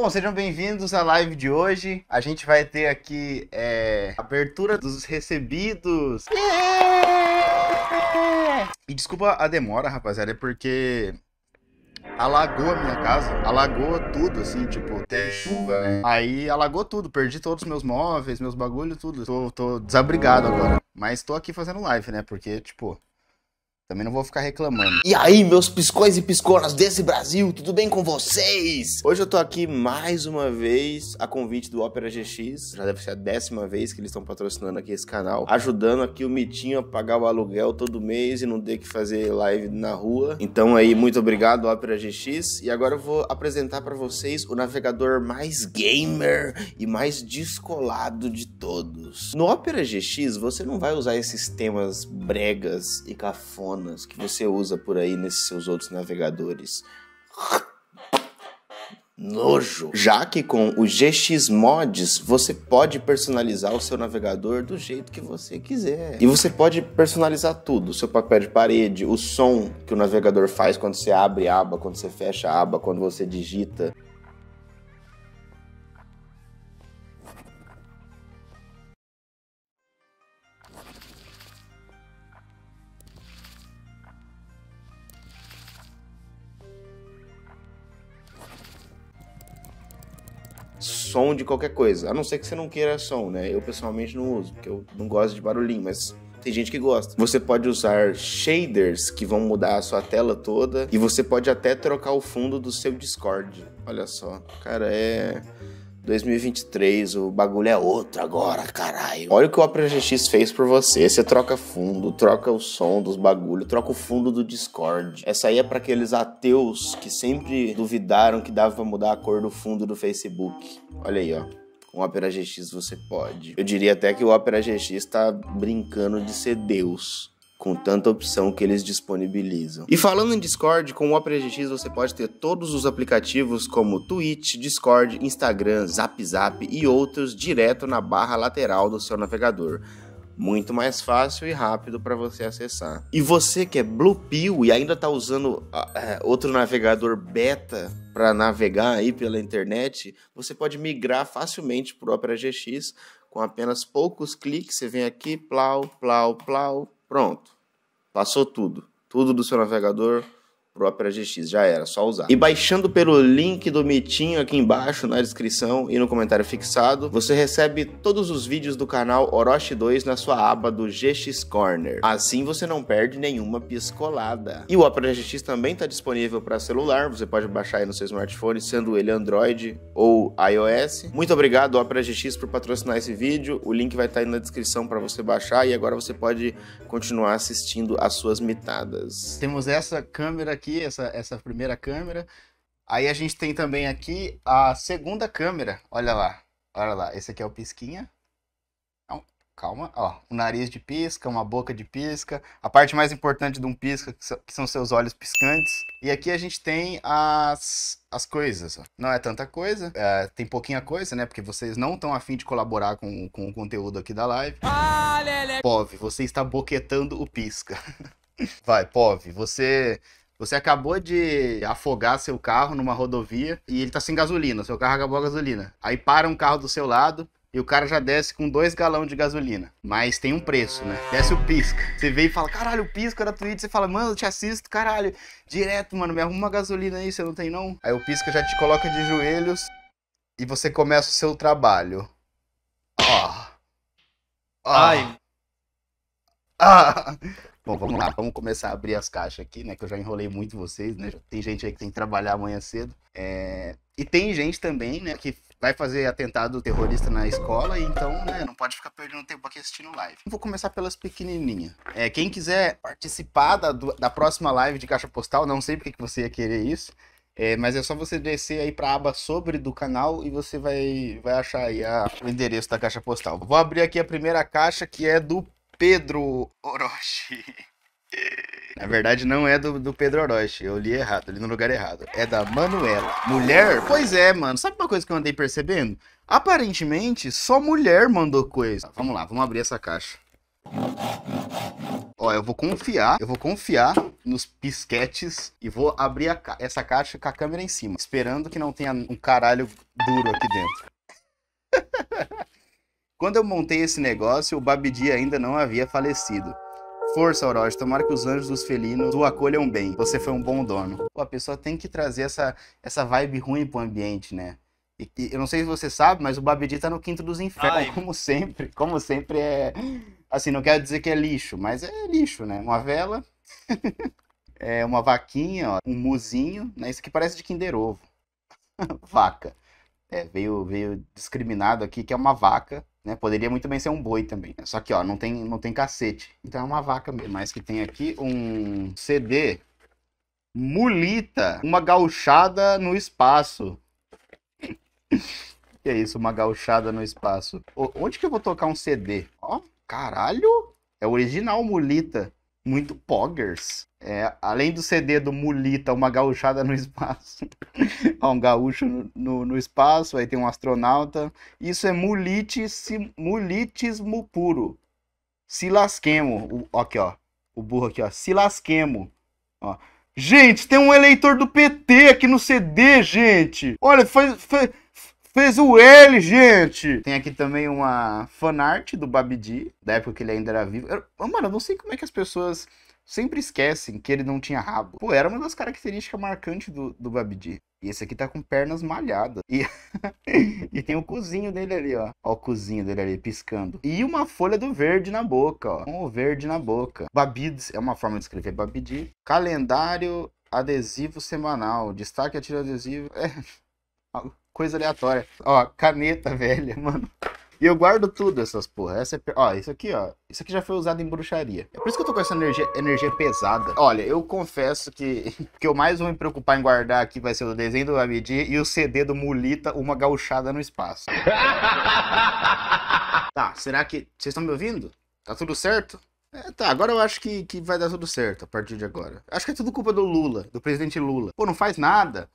Bom, sejam bem-vindos à live de hoje. A gente vai ter aqui é, abertura dos recebidos. E desculpa a demora, rapaziada, é porque alagou a minha casa, alagou tudo, assim, tipo, teve chuva, né? Aí alagou tudo, perdi todos os meus móveis, meus bagulhos, tudo. Tô, tô desabrigado agora. Mas tô aqui fazendo live, né? Porque, tipo, também não vou ficar reclamando. E aí, meus piscões e piscoras desse Brasil, tudo bem com vocês? Hoje eu tô aqui mais uma vez a convite do Ópera GX. Já deve ser a décima vez que eles estão patrocinando aqui esse canal. Ajudando aqui o Mitinho a pagar o aluguel todo mês e não ter que fazer live na rua. Então aí, muito obrigado, Ópera GX. E agora eu vou apresentar para vocês o navegador mais gamer e mais descolado de todos. No Ópera GX, você não vai usar esses temas bregas e cafona que você usa por aí nesses seus outros navegadores. Nojo! Já que com o GX Mods você pode personalizar o seu navegador do jeito que você quiser. E você pode personalizar tudo: o seu papel de parede, o som que o navegador faz quando você abre a aba, quando você fecha a aba, quando você digita. de qualquer coisa. A não ser que você não queira som, né? Eu pessoalmente não uso, porque eu não gosto de barulhinho, mas tem gente que gosta. Você pode usar shaders que vão mudar a sua tela toda e você pode até trocar o fundo do seu Discord. Olha só, cara, é 2023, o bagulho é outro agora, caralho. Olha o que o Opera GX fez por você. Você troca fundo, troca o som dos bagulhos, troca o fundo do Discord. Essa aí é para aqueles ateus que sempre duvidaram que dava pra mudar a cor do fundo do Facebook. Olha aí, ó. Com o Opera GX você pode. Eu diria até que o Opera GX tá brincando de ser Deus com tanta opção que eles disponibilizam. E falando em Discord, com o GX você pode ter todos os aplicativos como Twitch, Discord, Instagram, ZapZap Zap e outros direto na barra lateral do seu navegador. Muito mais fácil e rápido para você acessar. E você que é Bluepill e ainda está usando ah, é, outro navegador beta para navegar aí pela internet, você pode migrar facilmente para o Opera GX com apenas poucos cliques. Você vem aqui, plau, plau, plau, pronto. Passou tudo. Tudo do seu navegador própria GX, já era, só usar. E baixando pelo link do Mitinho aqui embaixo na descrição e no comentário fixado, você recebe todos os vídeos do canal Orochi 2 na sua aba do GX Corner. Assim você não perde nenhuma piscolada. E o Opera GX também está disponível para celular, você pode baixar aí no seu smartphone, sendo ele Android ou iOS. Muito obrigado Opera GX por patrocinar esse vídeo, o link vai estar tá aí na descrição para você baixar e agora você pode continuar assistindo as suas mitadas. Temos essa câmera aqui aqui, essa, essa primeira câmera. Aí a gente tem também aqui a segunda câmera. Olha lá. Olha lá. Esse aqui é o pisquinha. Não, é calma. Ó, um nariz de pisca, uma boca de pisca. A parte mais importante de um pisca, que são seus olhos piscantes. E aqui a gente tem as, as coisas. Não é tanta coisa. É, tem pouquinha coisa, né? Porque vocês não estão afim de colaborar com, com o conteúdo aqui da live. Ah, Pov, você está boquetando o pisca. Vai, Pov, você você acabou de afogar seu carro numa rodovia e ele tá sem gasolina, seu carro acabou a gasolina. Aí para um carro do seu lado e o cara já desce com dois galões de gasolina. Mas tem um preço, né? Desce o pisca. Você vem e fala, caralho, o pisca da Twitch. Você fala, mano, eu te assisto, caralho. Direto, mano, me arruma uma gasolina aí, você não tem não? Aí o pisca já te coloca de joelhos e você começa o seu trabalho. Ó. Oh. Ah. Oh. Ah. Ai. Ah. Bom, vamos lá, vamos começar a abrir as caixas aqui, né? Que eu já enrolei muito vocês, né? Tem gente aí que tem que trabalhar amanhã cedo. É... E tem gente também, né, que vai fazer atentado terrorista na escola, então, né, não pode ficar perdendo tempo aqui assistindo live. Vou começar pelas pequenininhas. É, quem quiser participar da, da próxima live de Caixa Postal, não sei porque que você ia querer isso, é, mas é só você descer aí para a aba sobre do canal e você vai, vai achar aí a, o endereço da caixa postal. Vou abrir aqui a primeira caixa que é do Pedro Orochi. Na verdade, não é do, do Pedro Orochi. Eu li errado, li no lugar errado. É da Manuela. Mulher? Pois é, mano. Sabe uma coisa que eu andei percebendo? Aparentemente, só mulher mandou coisa. Vamos lá, vamos abrir essa caixa. Ó, eu vou confiar, eu vou confiar nos pisquetes e vou abrir ca essa caixa com a câmera em cima, esperando que não tenha um caralho duro aqui dentro. Quando eu montei esse negócio, o Babidi ainda não havia falecido. Força, Orochi, tomara que os anjos dos felinos o acolham bem. Você foi um bom dono. Pô, a pessoa tem que trazer essa, essa vibe ruim pro ambiente, né? E, e, eu não sei se você sabe, mas o Babidi tá no quinto dos infernos, Ai. como sempre. Como sempre é. Assim, não quero dizer que é lixo, mas é lixo, né? Uma vela, é uma vaquinha, ó, um musinho, né? Isso aqui parece de Kinder Ovo. vaca. É, veio, veio discriminado aqui que é uma vaca né? Poderia muito bem ser um boi também. Só que ó, não tem, não tem cacete. Então é uma vaca mesmo. Mas que tem aqui um CD. Mulita, uma gauchada no espaço. que é isso, uma gauchada no espaço? O, onde que eu vou tocar um CD? Ó, caralho! É original Mulita muito poggers. É, além do CD do Mulita, uma gauchada no espaço. um gaúcho no, no, no, espaço, aí tem um astronauta. Isso é mulitismo, mulitismo puro. Se lasquemo. O, aqui, ó. O burro aqui, ó. Se lasquemo. Ó. Gente, tem um eleitor do PT aqui no CD, gente. Olha, foi, foi Fez o ele, gente! Tem aqui também uma fanart do Babidi, da época que ele ainda era vivo. Eu, mano, eu não sei como é que as pessoas sempre esquecem que ele não tinha rabo. Pô, era uma das características marcantes do, do Babidi. E esse aqui tá com pernas malhadas. E, e tem o cozinho dele ali, ó. Ó o cozinho dele ali, piscando. E uma folha do verde na boca, ó. Com o verde na boca. Babids é uma forma de escrever Babidi. Calendário adesivo semanal. Destaque atira adesivo. É... coisa aleatória. Ó, caneta velha, mano. E eu guardo tudo essas porra. Essa é, ó, isso aqui, ó. Isso aqui já foi usado em bruxaria. É por isso que eu tô com essa energia, energia pesada. Olha, eu confesso que que eu mais vou me preocupar em guardar aqui vai ser o desenho do Abdi e o CD do Mulita, Uma Gauchada no Espaço. tá, será que... Vocês estão me ouvindo? Tá tudo certo? É, tá, agora eu acho que, que vai dar tudo certo a partir de agora. Acho que é tudo culpa do Lula, do presidente Lula. Pô, não faz nada.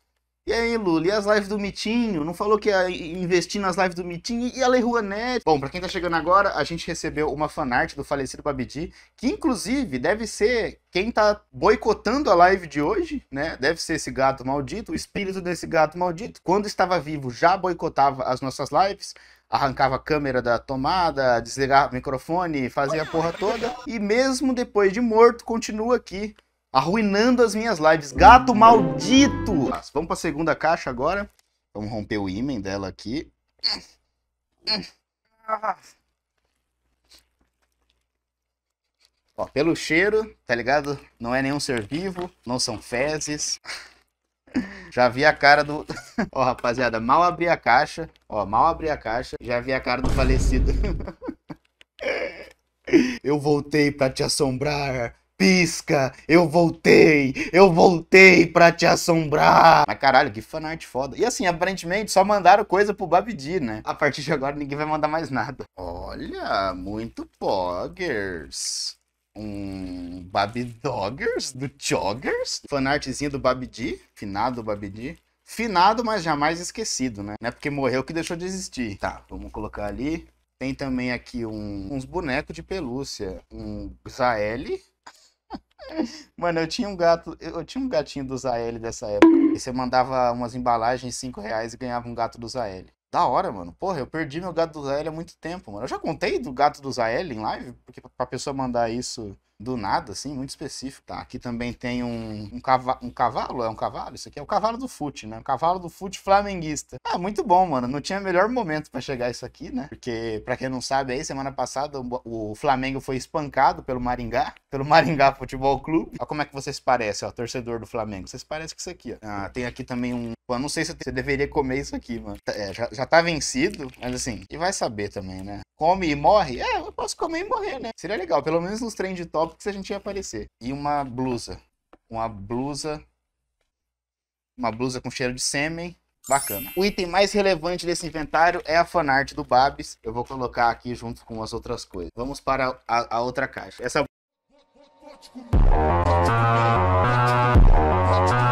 E aí, Lula, e as lives do Mitinho? Não falou que ia investir nas lives do Mitinho? E a Lei Rouanet? Bom, pra quem tá chegando agora, a gente recebeu uma fanart do falecido Babidi, que inclusive deve ser quem tá boicotando a live de hoje, né? Deve ser esse gato maldito, o espírito desse gato maldito. Quando estava vivo, já boicotava as nossas lives arrancava a câmera da tomada, desligava o microfone, fazia a porra toda. E mesmo depois de morto, continua aqui arruinando as minhas lives. Gato maldito! Vamos para a segunda caixa agora. Vamos romper o ímã dela aqui. Ó, pelo cheiro, tá ligado? Não é nenhum ser vivo, não são fezes. Já vi a cara do... Ó, rapaziada, mal abri a caixa. Ó, mal abri a caixa, já vi a cara do falecido. Eu voltei para te assombrar. Pisca, eu voltei, eu voltei pra te assombrar. Mas caralho, que fanart foda. E assim, aparentemente só mandaram coisa pro Babidi, né? A partir de agora ninguém vai mandar mais nada. Olha, muito poggers. Um Babidoggers do Joggers. Fanartzinho do Babidi, finado do Babidi. Finado, mas jamais esquecido, né? Não é porque morreu que deixou de existir. Tá, vamos colocar ali. Tem também aqui um, uns bonecos de pelúcia. Um Zaeli, Mano, eu tinha um gato, eu tinha um gatinho do Zael dessa época. E você mandava umas embalagens 5 reais e ganhava um gato do Zael. Da hora, mano. Porra, eu perdi meu gato do Zael há muito tempo, mano. Eu já contei do gato do Zael em live, porque pra pessoa mandar isso do nada, assim, muito específico. Tá, aqui também tem um, um, cavalo, um cavalo, é um cavalo? Isso aqui é o cavalo do fute, né? O cavalo do fute flamenguista. Ah, muito bom, mano. Não tinha melhor momento para chegar isso aqui, né? Porque, para quem não sabe, aí, semana passada o Flamengo foi espancado pelo Maringá, pelo Maringá Futebol Clube. Olha como é que vocês parecem, ó, torcedor do Flamengo. Vocês parecem com isso aqui, ó. Ah, tem aqui também um. Eu não sei se você deveria comer isso aqui, mano. Tá, é, já, já tá vencido, mas assim, e vai saber também, né? Come e morre? É, eu posso comer e morrer, né? Seria legal, pelo menos nos trem de tópicos a gente ia aparecer. E uma blusa. Uma blusa. Uma blusa com cheiro de sêmen Bacana. O item mais relevante desse inventário é a fanart do Babs. Eu vou colocar aqui junto com as outras coisas. Vamos para a, a outra caixa. Essa...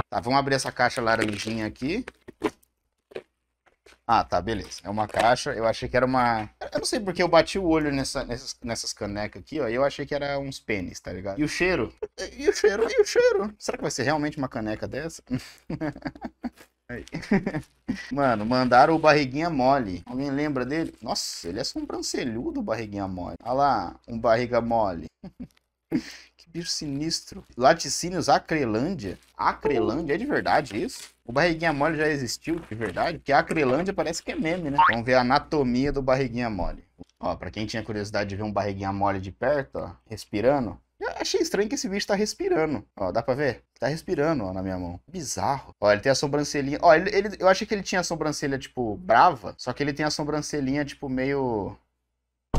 Tá, vamos abrir essa caixa laranjinha aqui. Ah, tá, beleza. É uma caixa. Eu achei que era uma. Eu não sei porque eu bati o olho nessa, nessas, nessas canecas aqui, ó. E eu achei que era uns pênis, tá ligado? E o cheiro? E o cheiro? E o cheiro? Será que vai ser realmente uma caneca dessa? Mano, mandaram o barriguinha mole. Alguém lembra dele? Nossa, ele é sobrancelhudo, barriguinha mole. Olha lá, um barriga mole. que bicho sinistro. Laticínios Acrelândia. Acrelândia, é de verdade isso? O barriguinha mole já existiu, de verdade? Porque Acrelândia parece que é meme, né? Vamos ver a anatomia do barriguinha mole. Ó, pra quem tinha curiosidade de ver um barriguinha mole de perto, ó, respirando, eu achei estranho que esse bicho tá respirando. Ó, dá pra ver? Tá respirando, ó, na minha mão. Bizarro. Ó, ele tem a sobrancelhinha. Ó, ele, ele, eu achei que ele tinha a sobrancelha, tipo, brava. Só que ele tem a sobrancelhinha, tipo, meio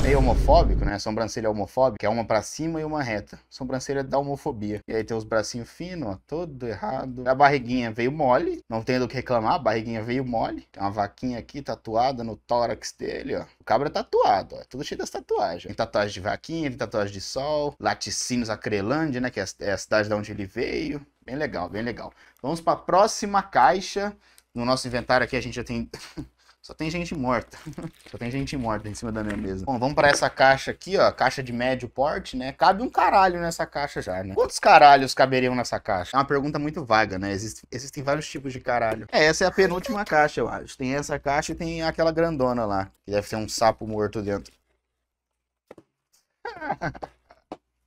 meio homofóbico, né? Sobrancelha homofóbica, é uma para cima e uma reta. Sobrancelha da homofobia. E aí tem os bracinhos finos, ó, todo errado. A barriguinha veio mole, não tem do que reclamar, a barriguinha veio mole. Tem uma vaquinha aqui tatuada no tórax dele, ó. O cabra é tatuado, ó, é tudo cheio das tatuagens. Tem tatuagem de vaquinha, tem tatuagem de sol, laticínios acrelândia, né? Que é a é cidade de onde ele veio. Bem legal, bem legal. Vamos para a próxima caixa. No nosso inventário aqui a gente já tem Só tem gente morta. Só tem gente morta em cima da minha mesa. Bom, vamos para essa caixa aqui, ó. Caixa de médio porte, né? Cabe um caralho nessa caixa já, né? Quantos caralhos caberiam nessa caixa? É uma pergunta muito vaga, né? existem vários tipos de caralho. É, essa é a penúltima caixa, eu acho. Tem essa caixa e tem aquela grandona lá. Que deve ter um sapo morto dentro.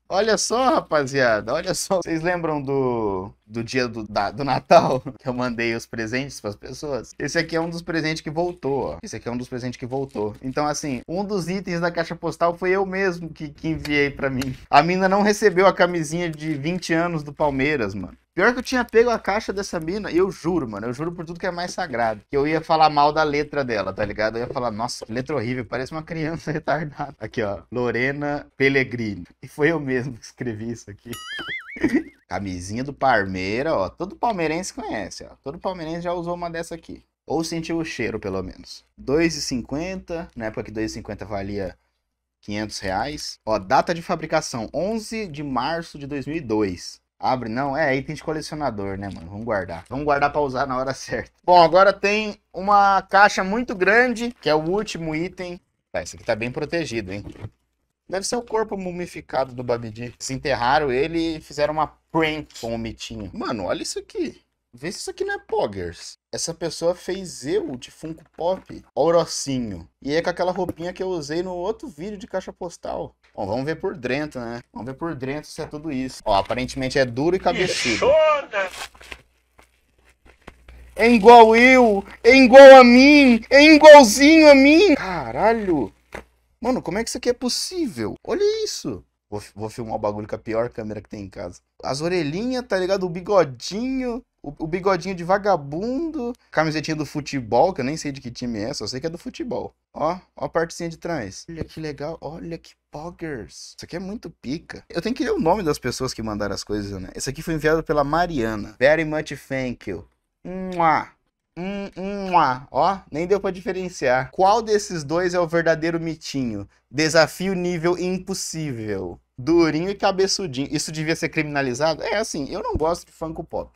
Olha só, rapaziada, olha só. Vocês lembram do, do dia do, da, do Natal que eu mandei os presentes para as pessoas? Esse aqui é um dos presentes que voltou, ó. Esse aqui é um dos presentes que voltou. Então, assim, um dos itens da caixa postal foi eu mesmo que, que enviei para mim. A mina não recebeu a camisinha de 20 anos do Palmeiras, mano. Pior que eu tinha pego a caixa dessa mina, eu juro, mano, eu juro por tudo que é mais sagrado, que eu ia falar mal da letra dela, tá ligado? Eu ia falar, nossa, que letra horrível, parece uma criança retardada. Aqui, ó, Lorena Pellegrini. E foi eu mesmo que escrevi isso aqui. Camisinha do Parmeira, ó, todo palmeirense conhece, ó, todo palmeirense já usou uma dessa aqui. Ou sentiu o cheiro, pelo menos. 2,50, na época que 2,50 valia 500 reais. Ó, data de fabricação, 11 de março de 2002. Abre, não. É, item de colecionador, né, mano? Vamos guardar. Vamos guardar pra usar na hora certa. Bom, agora tem uma caixa muito grande, que é o último item. Tá, esse aqui tá bem protegido, hein? Deve ser o corpo mumificado do Babidi. Desenterraram ele e fizeram uma prank com o mitinho. Mano, olha isso aqui. Vê se isso aqui não é Poggers. Essa pessoa fez eu de Funko Pop, Orocinho. E é com aquela roupinha que eu usei no outro vídeo de caixa postal. Bom, vamos ver por dentro, né? Vamos ver por dentro se é tudo isso. Ó, aparentemente é duro e cabeçudo. É igual eu, é igual a mim, é igualzinho a mim. Caralho. Mano, como é que isso aqui é possível? Olha isso. Vou, vou filmar o bagulho com a pior câmera que tem em casa. As orelhinhas, tá ligado? O bigodinho o, bigodinho de vagabundo, camisetinha do futebol, que eu nem sei de que time é, só sei que é do futebol. Ó, ó a partezinha de trás. Olha que legal, olha que poggers. Isso aqui é muito pica. Eu tenho que ler o nome das pessoas que mandaram as coisas, né? Esse aqui foi enviado pela Mariana. Very much thank you. Mua. Hum, hum, ah. ó, nem deu para diferenciar. Qual desses dois é o verdadeiro mitinho? Desafio nível impossível. Durinho e cabeçudinho. Isso devia ser criminalizado? É assim, eu não gosto de Funko Pop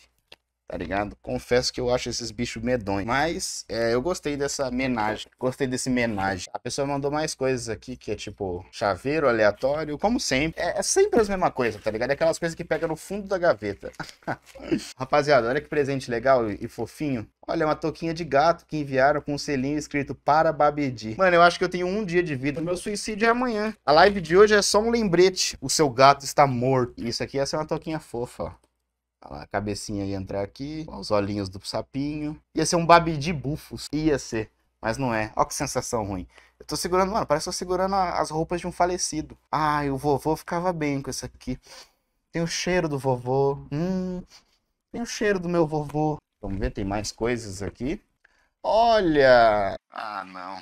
tá ligado? Confesso que eu acho esses bichos medonhos. Mas é, eu gostei dessa homenagem. Gostei desse homenagem. A pessoa mandou mais coisas aqui, que é tipo chaveiro, aleatório, como sempre. É, é sempre as mesmas coisas, tá ligado? É aquelas coisas que pega no fundo da gaveta. Rapaziada, olha que presente legal e, fofinho. Olha, uma touquinha de gato que enviaram com um selinho escrito para Babedi. Mano, eu acho que eu tenho um dia de vida. meu suicídio é amanhã. A live de hoje é só um lembrete. O seu gato está morto. Isso aqui ia ser uma touquinha fofa, ó. A tá cabecinha ia entrar aqui, os olhinhos do sapinho. Ia ser um babidi bufos. Ia ser, mas não é. Olha que sensação ruim. Eu tô segurando, mano, parece que eu tô segurando as roupas de um falecido. Ai, o vovô ficava bem com isso aqui. Tem o cheiro do vovô. Hum, tem o cheiro do meu vovô. Vamos ver, tem mais coisas aqui. Olha! Ah, não.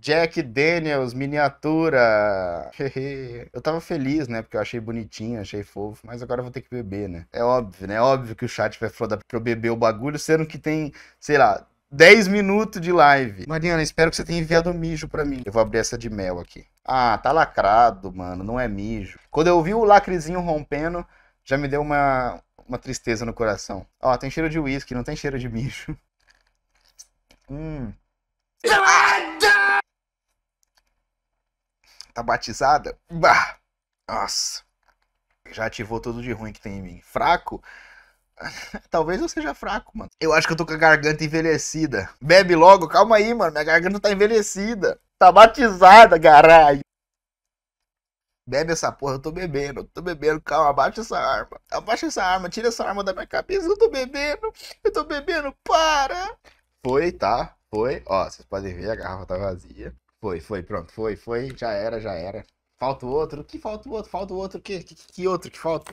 Jack Daniels, miniatura. eu tava feliz, né? Porque eu achei bonitinho, achei fofo, mas agora eu vou ter que beber, né? É óbvio, né? É óbvio que o chat vai falar pra eu beber o bagulho, sendo que tem, sei lá, 10 minutos de live. Mariana, espero que você tenha enviado mijo para mim. Eu vou abrir essa de mel aqui. Ah, tá lacrado, mano. Não é mijo. Quando eu vi o lacrezinho rompendo, já me deu uma, uma tristeza no coração. Ó, tem cheiro de uísque, não tem cheiro de mijo. Hum. tá batizada. Bah! Nossa! Já ativou tudo de ruim que tem em mim. Fraco? Talvez eu seja fraco, mano. Eu acho que eu tô com a garganta envelhecida. Bebe logo, calma aí, mano. Minha garganta tá envelhecida. Tá batizada, caralho. Bebe essa porra, eu tô bebendo, eu tô bebendo, calma, abaixa essa arma. Abaixa essa arma, tira essa arma da minha cabeça, eu tô bebendo, eu tô bebendo, para! Foi, tá? Foi, ó, vocês podem ver, a garrafa tá vazia. Foi, foi, pronto, foi, foi, já era, já era. Falta o outro, que falta o outro, falta o outro, que, que, que outro que falta?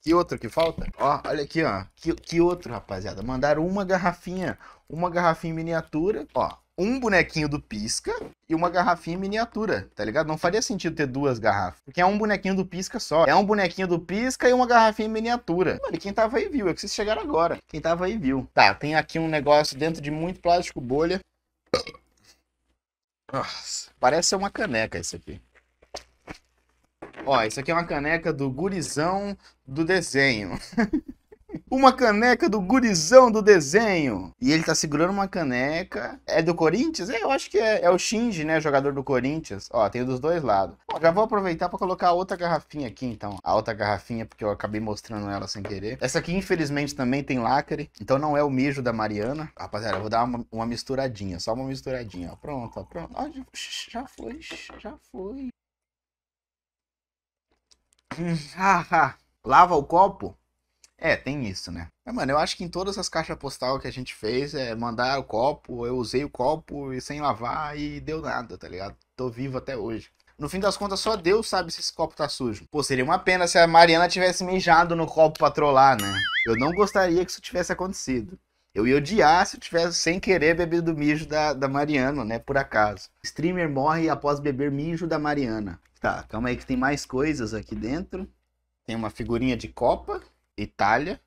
Que outro que falta? Ó, olha aqui, ó, que, que outro, rapaziada. Mandaram uma garrafinha, uma garrafinha miniatura, ó, um bonequinho do Pisca e uma garrafinha miniatura, tá ligado? Não faria sentido ter duas garrafas, porque é um bonequinho do Pisca só. É um bonequinho do Pisca e uma garrafinha miniatura. Mano, quem tava aí viu, é que vocês chegaram agora. Quem tava aí viu. Tá, tem aqui um negócio dentro de muito plástico bolha. Nossa, parece uma caneca isso aqui. Ó, isso aqui é uma caneca do gurizão do desenho. Uma caneca do gurizão do desenho. E ele tá segurando uma caneca. É do Corinthians? É, eu acho que é, é o Shinji, né? Jogador do Corinthians. Ó, tem dos dois lados. já vou aproveitar para colocar outra garrafinha aqui, então. A outra garrafinha, porque eu acabei mostrando ela sem querer. Essa aqui, infelizmente, também tem lacre. Então não é o mijo da Mariana. Rapaziada, eu vou dar uma, uma misturadinha. Só uma misturadinha. Ó, pronto, ó, pronto. Ó, já foi, já foi. Hum, Lava o copo é, tem isso, né? É, mano, eu acho que em todas as caixas postais que a gente fez, é mandar o copo, eu usei o copo e sem lavar e deu nada, tá ligado? Tô vivo até hoje. No fim das contas, só Deus sabe se esse copo tá sujo. Pô, seria uma pena se a Mariana tivesse mijado no copo pra trollar, né? Eu não gostaria que isso tivesse acontecido. Eu ia odiar se eu tivesse sem querer bebido mijo da, da Mariana, né? Por acaso. Streamer morre após beber mijo da Mariana. Tá, calma aí que tem mais coisas aqui dentro. Tem uma figurinha de Copa Itália.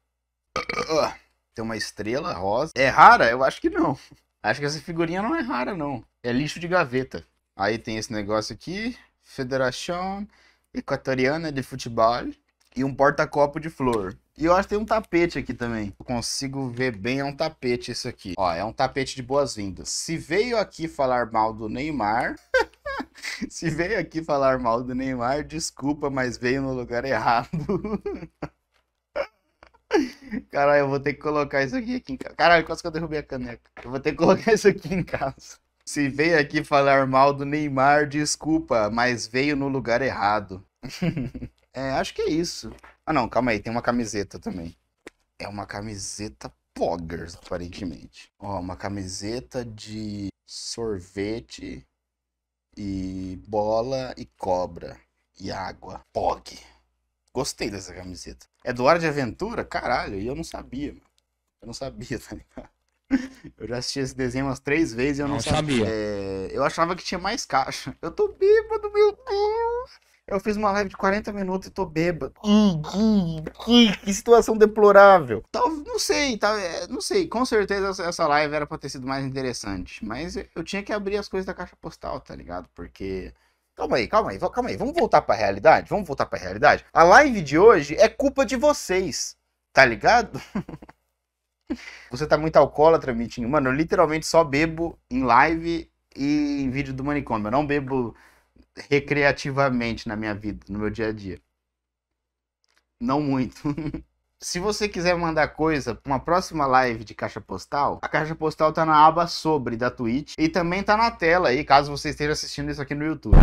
Ah, tem uma estrela rosa. É rara? Eu acho que não. Acho que essa figurinha não é rara, não. É lixo de gaveta. Aí tem esse negócio aqui. Federação Equatoriana de Futebol. E um porta-copo de flor. E eu acho que tem um tapete aqui também. Eu consigo ver bem, é um tapete isso aqui. Ó, é um tapete de boas-vindas. Se veio aqui falar mal do Neymar... Se veio aqui falar mal do Neymar, desculpa, mas veio no lugar errado. Caralho, eu vou ter que colocar isso aqui, aqui em casa. Caralho, quase que eu derrubei a caneca. Eu vou ter que colocar isso aqui em casa. Se veio aqui falar mal do Neymar, desculpa, mas veio no lugar errado. é, acho que é isso. Ah, não, calma aí, tem uma camiseta também. É uma camiseta Poggers, aparentemente. Ó, uma camiseta de sorvete e bola e cobra e água. Pog. Gostei dessa camiseta. É do Hora de Aventura? Caralho, e eu não sabia, mano. Eu não sabia, tá ligado? Eu já assisti esse desenho umas três vezes e eu não, não sabia. sabia. É... eu achava que tinha mais caixa. Eu tô bêbado, meu Deus! Eu fiz uma live de 40 minutos e tô bêbado. Hum, hum, hum, que situação deplorável. Tal, não sei, tal, é, não sei. Com certeza essa live era pra ter sido mais interessante. Mas eu tinha que abrir as coisas da caixa postal, tá ligado? Porque Calma aí, calma aí, calma aí. Vamos voltar para a realidade? Vamos voltar para a realidade? A live de hoje é culpa de vocês, tá ligado? Você tá muito alcoólatra, Mitinho. Mano, eu literalmente só bebo em live e em vídeo do manicômio. Eu não bebo recreativamente na minha vida, no meu dia a dia. Não muito. Se você quiser mandar coisa para uma próxima live de caixa postal, a caixa postal tá na aba sobre da Twitch e também tá na tela aí, caso você esteja assistindo isso aqui no YouTube.